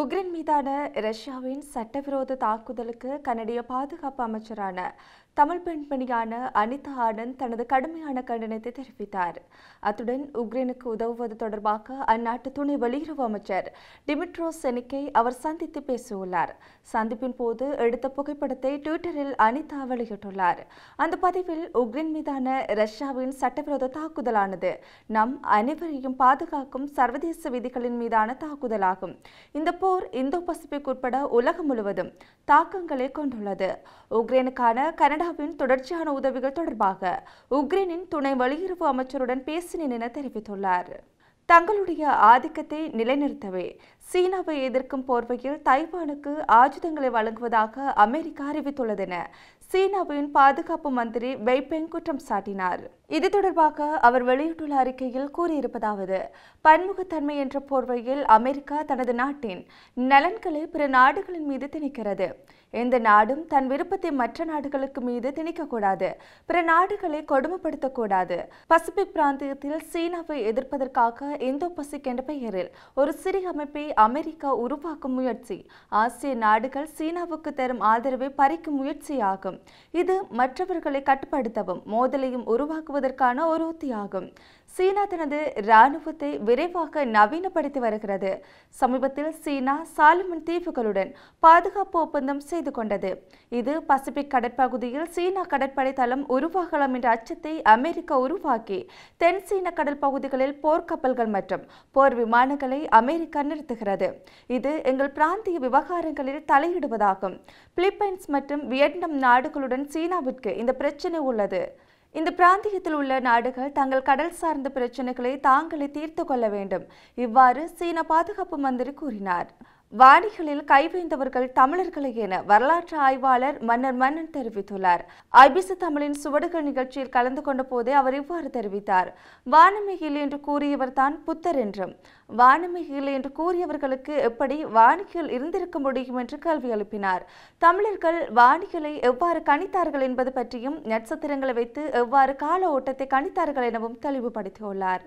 Ukraine மீதான ரஷ்யாவின் சட்டவிரோத தாக்குதலுக்கு கனடிய பாதுகாப்பு அமைச்சரான தமிழ் பெண்மணியான அனிதா ஆனந்த் தனது கடுமையான கண்டனத்தை தெரிவித்தார் அத்துடன் உக்ரைனுக்கு உதவுவது தொடர்பாக அந்நாட்டு துணை வெளியுறவு அமைச்சர் டிமிட்ரோ செனிக்கை அவர் சந்தித்து பேசியுள்ளார் சந்திப்பின் போது எடுத்த புகைப்படத்தை ட்விட்டரில் அனிதா வெளியிட்டுள்ளார் அந்த பதிவில் உக்ரைன் மீதான ரஷ்யாவின் சட்டவிரோத தாக்குதலானது நம் அனைவரையும் பாதுகாக்கும் சர்வதேச விதிகளின் மீதான தாக்குதலாகும் இந்த போர் இந்தோ பசிபிக் உட்பட உலகம் முழுவதும் தாக்கங்களை கொண்டுள்ளது உக்ரைனுக்கான கனடா ரஷ்யாவின் தொடர்ச்சியான உதவிகள் தொடர்பாக உக்ரைனின் துணை வெளியுறவு அமைச்சருடன் பேசினேன் என தெரிவித்துள்ளார் தங்களுடைய ஆதிக்கத்தை நிலைநிறுத்தவே சீனாவை எதிர்க்கும் போர்வையில் தைவானுக்கு ஆயுதங்களை வழங்குவதாக அமெரிக்கா என சீனாவின் பாதுகாப்பு மந்திரி வெய்பெங் குற்றம் சாட்டினார் இது தொடர்பாக அவர் வெளியிட்டுள்ள அறிக்கையில் கூறியிருப்பதாவது பன்முகத்தன்மை என்ற போர்வையில் அமெரிக்கா தனது நாட்டின் நலன்களை பிற நாடுகளின் மீது திணிக்கிறது எந்த நாடும் தன் விருப்பத்தை மற்ற நாடுகளுக்கு மீது திணிக்கக்கூடாது பிற நாடுகளை கொடுமைப்படுத்தக்கூடாது பசிபிக் பிராந்தியத்தில் சீனாவை எதிர்ப்பதற்காக இந்தோ பசிக் என்ற பெயரில் ஒரு சிறிய அமைப்பை அமெரிக்கா உருவாக்கும் முயற்சி ஆசிய நாடுகள் சீனாவுக்கு தரும் ஆதரவை பறிக்கும் முயற்சியாகும் இது மற்றவர்களை கட்டுப்படுத்தவும் மோதலையும் உருவாக்குவதற்கான ஒரு உத்தியாகும் சீனா தனது இராணுவத்தை விரைவாக நவீனப்படுத்தி வருகிறது சமீபத்தில் சீனா சாலுமன் தீவுகளுடன் பாதுகாப்பு ஒப்பந்தம் செய்து கொண்டது இது பசிபிக் கடற்பகுதியில் சீனா கடற்படை தளம் உருவாகலாம் என்ற அச்சத்தை அமெரிக்கா உருவாக்கி தென் சீன கடல் பகுதிகளில் போர்க்கப்பல்கள் மற்றும் போர் விமானங்களை அமெரிக்கா நிறுத்துகிறது இது எங்கள் பிராந்திய விவகாரங்களில் தலையிடுவதாகும் பிலிப்பைன்ஸ் மற்றும் வியட்நாம் நாடுகளுடன் சீனாவிற்கு இந்த பிரச்சனை உள்ளது இந்த பிராந்தியத்தில் உள்ள நாடுகள் தங்கள் கடல் சார்ந்த பிரச்சனைகளை தாங்களே தீர்த்து கொள்ள வேண்டும் இவ்வாறு சீன பாதுகாப்பு மந்திரி கூறினார் வாணிகளில் கைவேந்தவர்கள் தமிழர்களை என வரலாற்று ஆய்வாளர் மன்னர் மன்னன் தெரிவித்துள்ளார் ஐபிசி தமிழின் சுவடுகள் நிகழ்ச்சியில் கலந்து கொண்ட போதே அவர் இவ்வாறு தெரிவித்தார் வானமிகில் என்று கூறியவர் தான் புத்தர் என்றும் வானமிகில் என்று கூறியவர்களுக்கு எப்படி வாணிகள் இருந்திருக்க முடியும் என்று கேள்வி எழுப்பினார் தமிழர்கள் வாணிகளை எவ்வாறு கணித்தார்கள் என்பது பற்றியும் நட்சத்திரங்களை வைத்து எவ்வாறு கால ஓட்டத்தை கணித்தார்கள் எனவும் தெளிவுபடுத்தியுள்ளார்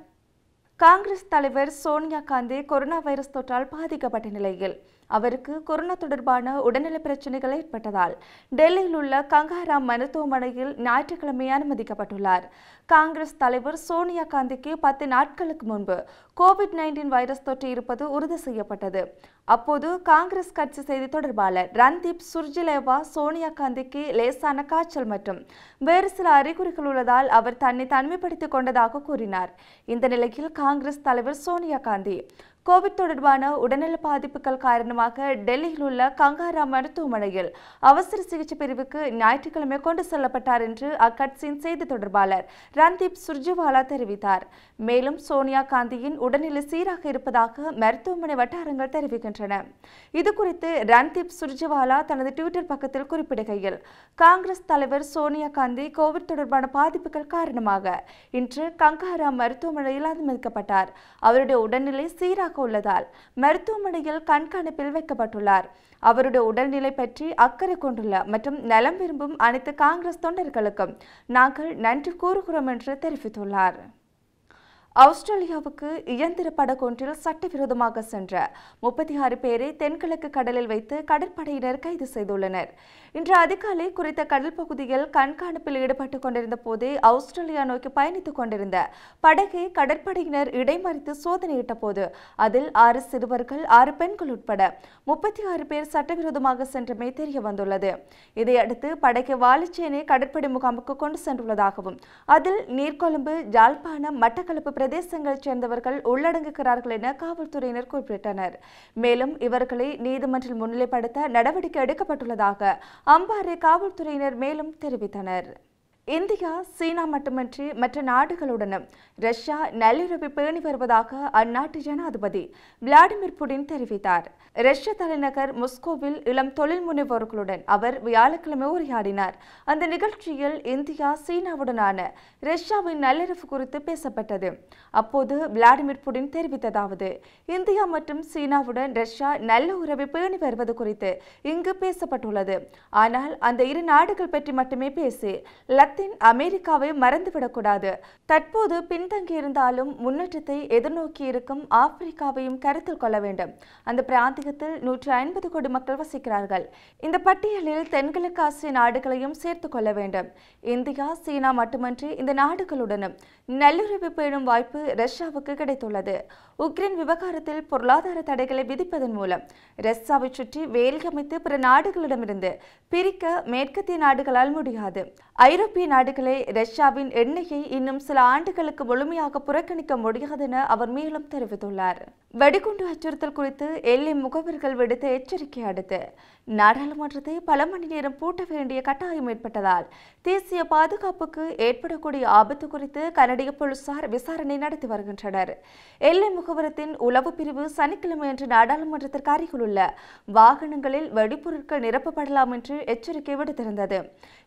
காங்கிரஸ் தலைவர் சோனியா காந்தி கொரோனா வைரஸ் தொற்றால் பாதிக்கப்பட்ட நிலையில் அவருக்கு கொரோனா தொடர்பான உடல்நல பிரச்சனைகள் ஏற்பட்டதால் டெல்லியில் உள்ள கங்காராம் மருத்துவமனையில் ஞாயிற்றுக்கிழமை அனுமதிக்கப்பட்டுள்ளார் காங்கிரஸ் தலைவர் சோனியா காந்திக்கு பத்து நாட்களுக்கு முன்பு கோவிட் நைன்டீன் வைரஸ் தொற்று இருப்பது உறுதி செய்யப்பட்டது அப்போது காங்கிரஸ் கட்சி செய்தி தொடர்பாளர் ரன்தீப் சுர்ஜிலேவா சோனியா காந்திக்கு லேசான காய்ச்சல் மற்றும் வேறு சில அறிகுறிகள் உள்ளதால் அவர் தன்னை தனிமைப்படுத்திக் கொண்டதாக கூறினார் இந்த நிலையில் காங்கிரஸ் தலைவர் சோனியா காந்தி கோவிட் தொடர்பான உடல்நல பாதிப்புகள் காரணமாக டெல்லியில் உள்ள கங்காரா மருத்துவமனையில் அவசர சிகிச்சை பிரிவுக்கு ஞாயிற்றுக்கிழமை கொண்டு செல்லப்பட்டார் என்று அக்கட்சியின் செய்தி தொடர்பாளர் ரன்தீப் சுர்ஜிவாலா தெரிவித்தார் மேலும் சோனியா காந்தியின் உடல்நிலை சீராக இருப்பதாக மருத்துவமனை வட்டாரங்கள் தெரிவிக்கின்றன இதுகுறித்து ரன்தீப் சுர்ஜிவாலா தனது டுவிட்டர் பக்கத்தில் குறிப்பிடுகையில் காங்கிரஸ் தலைவர் சோனியா காந்தி கோவிட் தொடர்பான பாதிப்புகள் காரணமாக இன்று கங்காரா மருத்துவமனையில் அனுமதிக்கப்பட்டார் அவருடைய உடல்நிலை சீராக படுத்துக் கொள்ளதால் மருத்துவமனையில் கண்காணிப்பில் வைக்கப்பட்டுள்ளார் அவருடைய உடல்நிலை பற்றி அக்கறை கொண்டுள்ள மற்றும் நலம் விரும்பும் அனைத்து காங்கிரஸ் தொண்டர்களுக்கும் நாங்கள் நன்றி கூறுகிறோம் என்று தெரிவித்துள்ளார் அவுஸ்திரேலியாவுக்கு இயந்திர படகொன்றில் சட்டவிரோதமாக சென்ற முப்பத்தி ஆறு பேரை தென்கிழக்கு கடலில் வைத்து கடற்படையினர் கைது செய்துள்ளனர் இன்று அதிகாலை குறித்த கடல் பகுதியில் கண்காணிப்பில் ஈடுபட்டு கொண்டிருந்த போதே ஆஸ்திரேலியா நோக்கி பயணித்துக் கொண்டிருந்த படகை கடற்படையினர் இடைமறித்து சோதனையிட்ட போது அதில் ஆறு சிறுவர்கள் ஆறு பெண்கள் உட்பட முப்பத்தி ஆறு பேர் சட்டவிரோதமாக சென்றமை தெரிய வந்துள்ளது இதையடுத்து படகை வாலிச்சேனை கடற்படை முகாமுக்கு கொண்டு சென்றுள்ளதாகவும் அதில் நீர்கொழும்பு ஜாழ்ப்பாணம் மட்டக்களப்பு பிரதேசங்கள் சேர்ந்தவர்கள் உள்ளடங்குகிறார்கள் என காவல்துறையினர் குறிப்பிட்டனர் மேலும் இவர்களை நீதிமன்றில் முன்னிலைப்படுத்த நடவடிக்கை எடுக்கப்பட்டுள்ளதாக அம்பாறை காவல்துறையினர் மேலும் தெரிவித்தனர் இந்தியா சீனா மட்டுமன்றி மற்ற நாடுகளுடனும் ரஷ்யா நள்ளிரவு பேணி வருவதாக அந்நாட்டு ஜனாதிபதி விளாடிமிர் புடின் தெரிவித்தார் ரஷ்ய தலைநகர் மொஸ்கோவில் இளம் தொழில் முனைவோர்களுடன் அவர் வியாழக்கிழமை உரையாடினார் அந்த நிகழ்ச்சியில் இந்தியா சீனாவுடனான ரஷ்யாவின் நள்ளிரவு குறித்து பேசப்பட்டது அப்போது விளாடிமிர் புடின் தெரிவித்ததாவது இந்தியா மற்றும் சீனாவுடன் ரஷ்யா நல்ல உறவை பேணி வருவது குறித்து இங்கு பேசப்பட்டுள்ளது ஆனால் அந்த இரு நாடுகள் பற்றி மட்டுமே பேசி லத்தின் அமெரிக்காவை மறந்துவிடக்கூடாது தற்போது பின்தங்கியிருந்தாலும் முன்னேற்றத்தை எதிர்நோக்கி இருக்கும் ஆப்பிரிக்காவையும் கருத்தில் கொள்ள வேண்டும் அந்த பிராந்தியத்தில் நூற்றி ஐம்பது கோடி மக்கள் வசிக்கிறார்கள் இந்த பட்டியலில் தென்கிழக்கு ஆசிய நாடுகளையும் சேர்த்துக் கொள்ள வேண்டும் இந்தியா சீனா மட்டுமன்றி இந்த நாடுகளுடனும் நல்லுறவு பேணும் வாய்ப்பு ரஷ்யாவுக்கு கிடைத்துள்ளது உக்ரைன் விவகாரத்தில் பொருளாதார தடைகளை விதிப்பதன் மூலம் ரஷ்யாவை சுற்றி வேலி அமைத்து பிற நாடுகளிடமிருந்து பிரிக்க மேற்கத்திய நாடுகளால் முடியாது ஐரோப்பிய ஐரோப்பிய நாடுகளே ரஷ்யாவின் எண்ணெயை இன்னும் சில ஆண்டுகளுக்கு முழுமையாக புறக்கணிக்க என அவர் மேலும் தெரிவித்துள்ளார் வெடிகுண்டு அச்சுறுத்தல் குறித்து எல்லை முகவர்கள் விடுத்த எச்சரிக்கை அடுத்து நாடாளுமன்றத்தை பல மணி நேரம் பூட்ட வேண்டிய கட்டாயம் ஏற்பட்டதால் தேசிய பாதுகாப்புக்கு ஏற்படக்கூடிய ஆபத்து குறித்து கனடிய போலீசார் விசாரணை நடத்தி வருகின்றனர் எல்லை முகவரத்தின் உளவு பிரிவு சனிக்கிழமையன்று நாடாளுமன்றத்திற்கு அருகில் உள்ள வாகனங்களில் வெடிபொருட்கள் நிரப்பப்படலாம் என்று எச்சரிக்கை விடுத்திருந்தது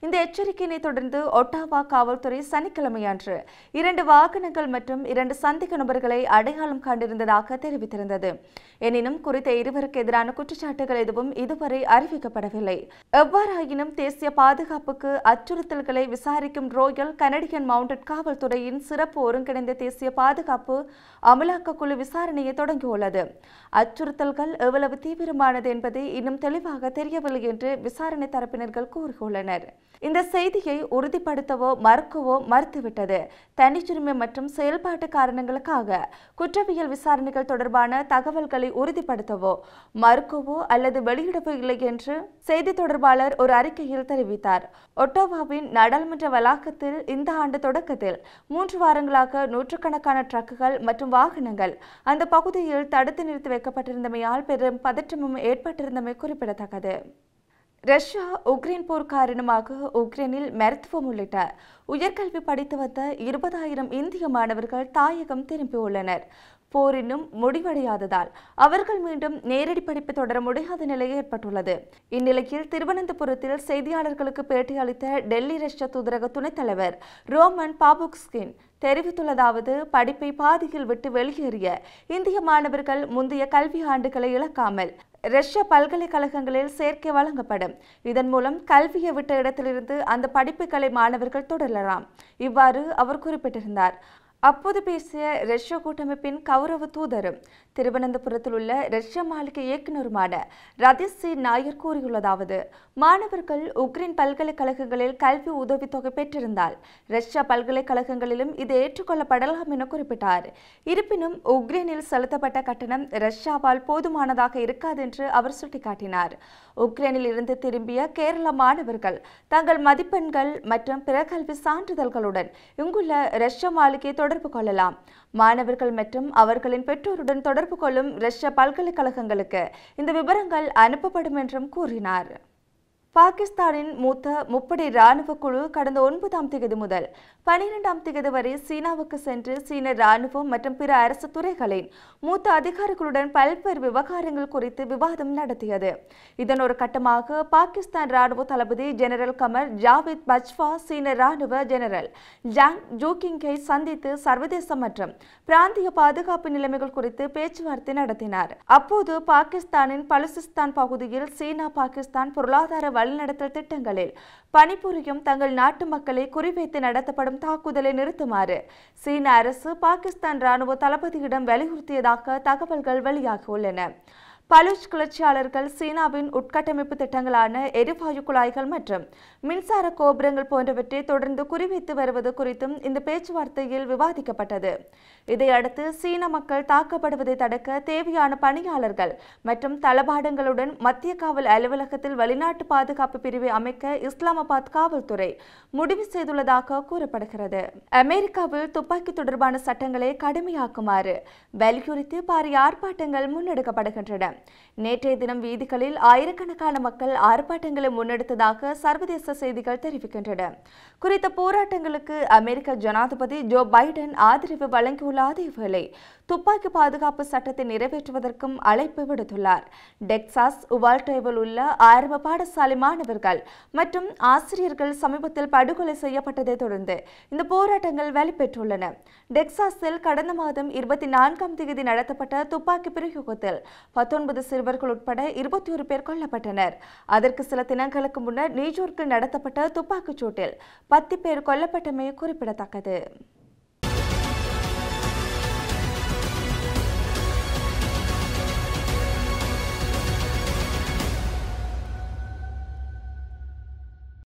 இந்த எச்சரிக்கையினை தொடர்ந்து ஒட்டாவா காவல்துறை சனிக்கிழமையன்று இரண்டு வாகனங்கள் மற்றும் இரண்டு சந்தேக நபர்களை அடையாளம் கண்டிருந்ததாக தெரிவித்திருந்தது எனினும் குறித்த இருவருக்கு எதிரான குற்றச்சாட்டுகள் எதுவும் இதுவரை அறிவிக்கப்படவில்லை எவ்வாறாயினும் தேசிய பாதுகாப்புக்கு அச்சுறுத்தல்களை விசாரிக்கும் ரோயல் கனடியன் மவுண்டட் காவல்துறையின் சிறப்பு ஒருங்கிணைந்த தேசிய பாதுகாப்பு அமலாக்க குழு விசாரணையை தொடங்கியுள்ளது அச்சுறுத்தல்கள் எவ்வளவு தீவிரமானது என்பது இன்னும் தெளிவாக தெரியவில்லை என்று விசாரணை தரப்பினர்கள் கூறியுள்ளனர் இந்த செய்தியை உறுதிப்படுத்தவோ மறுக்கவோ மறுத்துவிட்டது தனிச்சுரிமை மற்றும் செயல்பாட்டு காரணங்களுக்காக குற்றவியல் விசாரணைகள் தொடர்பான தகவல்களை உறுதிப்படுத்தவோ மறுக்கவோ அல்லது வெளியிடவோ இல்லை இல்லை என்று செய்தி தொடர்பாளர் ஒரு அறிக்கையில் தெரிவித்தார் ஒட்டோவாவின் நாடாளுமன்ற வளாகத்தில் இந்த ஆண்டு தொடக்கத்தில் மூன்று வாரங்களாக நூற்றுக்கணக்கான ட்ரக்குகள் மற்றும் வாகனங்கள் அந்த பகுதியில் தடுத்து நிறுத்தி வைக்கப்பட்டிருந்தமையால் பெரும் பதற்றமும் ஏற்பட்டிருந்தமை குறிப்பிடத்தக்கது ரஷ்யா உக்ரைன் போர் காரணமாக உக்ரைனில் மருத்துவம் உள்ளிட்ட உயர்கல்வி படித்து வந்த இருபதாயிரம் இந்திய மாணவர்கள் தாயகம் திரும்பியுள்ளனர் போர் இன்னும் முடிவடையாததால் அவர்கள் மீண்டும் நேரடி படிப்பு தொடர முடியாத நிலை ஏற்பட்டுள்ளது இந்நிலையில் திருவனந்தபுரத்தில் செய்தியாளர்களுக்கு பேட்டியளித்த டெல்லி ரஷ்ய தூதரக துணைத் தலைவர் ரோமன் பாபுக்ஸ்கின் தெரிவித்துள்ளதாவது படிப்பை பாதியில் விட்டு வெளியேறிய இந்திய மாணவர்கள் முந்தைய கல்வி ஆண்டுகளை இழக்காமல் ரஷ்ய பல்கலைக்கழகங்களில் சேர்க்கை வழங்கப்படும் இதன் மூலம் கல்வியை விட்ட இடத்திலிருந்து அந்த படிப்புகளை மாணவர்கள் தொடரலாம் இவ்வாறு அவர் குறிப்பிட்டிருந்தார் அப்போது பேசிய ரஷ்ய கூட்டமைப்பின் கௌரவ தூதரும் திருவனந்தபுரத்தில் உள்ள ரஷ்ய மாளிகை இயக்குநருமான ரதிஸ் சி நாயர் கூறியுள்ளதாவது மாணவர்கள் உக்ரைன் பல்கலைக்கழகங்களில் கல்வி உதவித்தொகை பெற்றிருந்தால் ரஷ்ய பல்கலைக்கழகங்களிலும் இது ஏற்றுக்கொள்ளப்படலாம் என குறிப்பிட்டார் இருப்பினும் உக்ரைனில் செலுத்தப்பட்ட கட்டணம் ரஷ்யாவால் போதுமானதாக இருக்காது என்று அவர் சுட்டிக்காட்டினார் உக்ரைனில் இருந்து திரும்பிய கேரள மாணவர்கள் தங்கள் மதிப்பெண்கள் மற்றும் பிற கல்வி சான்றிதழ்களுடன் இங்குள்ள ரஷ்ய மாளிகை தொடர் தொடர்பு கொள்ளலாம் மாணவர்கள் மற்றும் அவர்களின் பெற்றோருடன் தொடர்பு கொள்ளும் ரஷ்ய பல்கலைக்கழகங்களுக்கு இந்த விவரங்கள் அனுப்பப்படும் என்றும் கூறினார் பாகிஸ்தானின் மூத்த முப்படை இராணுவ குழு கடந்த ஒன்பதாம் தேதி முதல் பனிரெண்டாம் தேதி வரை சீனாவுக்கு சென்று சீன ராணுவம் மற்றும் பிற அரசு துறைகளின் மூத்த அதிகாரிகளுடன் பல்வேறு விவகாரங்கள் குறித்து விவாதம் நடத்தியது இதன் ஒரு கட்டமாக பாகிஸ்தான் ராணுவ தளபதி ஜெனரல் கமர் ஜாவித் பஜ்வா சீன ராணுவ ஜெனரல் ஜாங் ஜூகிங்கை சந்தித்து சர்வதேச மற்றும் பிராந்திய பாதுகாப்பு நிலைமைகள் குறித்து பேச்சுவார்த்தை நடத்தினார் அப்போது பாகிஸ்தானின் பலுசிஸ்தான் பகுதியில் சீனா பாகிஸ்தான் பொருளாதார வழிநடத்தல் திட்டங்களில் பணிபுரியும் தங்கள் நாட்டு மக்களை குறிவைத்து நடத்தப்படும் தாக்குதலை நிறுத்துமாறு சீன அரசு பாகிஸ்தான் ராணுவ தளபதியிடம் வலியுறுத்தியதாக தகவல்கள் வெளியாகியுள்ளன பலுஷ் கிளர்ச்சியாளர்கள் சீனாவின் உட்கட்டமைப்பு திட்டங்களான எரிவாயு குழாய்கள் மற்றும் மின்சார கோபுரங்கள் போன்றவற்றை தொடர்ந்து குறிவைத்து வருவது குறித்தும் இந்த பேச்சுவார்த்தையில் விவாதிக்கப்பட்டது இதையடுத்து சீன மக்கள் தாக்கப்படுவதை தடுக்க தேவையான பணியாளர்கள் மற்றும் தளபாடங்களுடன் மத்திய காவல் அலுவலகத்தில் வெளிநாட்டு பாதுகாப்பு பிரிவை அமைக்க இஸ்லாமாபாத் காவல்துறை முடிவு செய்துள்ளதாக கூறப்படுகிறது அமெரிக்காவில் துப்பாக்கி தொடர்பான சட்டங்களை கடுமையாக்குமாறு வலியுறுத்தி பாரிய ஆர்ப்பாட்டங்கள் முன்னெடுக்கப்படுகின்றன நேற்றைய தினம் வீதிகளில் ஆயிரக்கணக்கான மக்கள் ஆர்ப்பாட்டங்களை முன்னெடுத்ததாக சர்வதேச செய்திகள் தெரிவிக்கின்றன குறித்த போராட்டங்களுக்கு அமெரிக்க ஜனாதிபதி ஜோ பைடன் ஆதரவு வழங்கியுள்ள அதேவேளை துப்பாக்கி பாதுகாப்பு சட்டத்தை நிறைவேற்றுவதற்கும் அழைப்பு விடுத்துள்ளார் டெக்சாஸ் உவால்டோவில் உள்ள ஆரம்ப பாடசாலை மாணவர்கள் மற்றும் ஆசிரியர்கள் சமீபத்தில் படுகொலை செய்யப்பட்டதை தொடர்ந்து இந்த போராட்டங்கள் வலுப்பெற்றுள்ளன டெக்சாஸில் கடந்த மாதம் இருபத்தி நான்காம் தேதி நடத்தப்பட்ட துப்பாக்கி பிரயோகத்தில் பத்தொன்பது சிறுவர்கள் உட்பட இருபத்தி ஒரு பேர் கொல்லப்பட்டனர் அதற்கு சில தினங்களுக்கு முன்னர் நியூயோர்க்கில் நடத்தப்பட்ட துப்பாக்கிச்சூட்டில் பத்து பேர் கொல்லப்பட்டமை குறிப்பிடத்தக்கது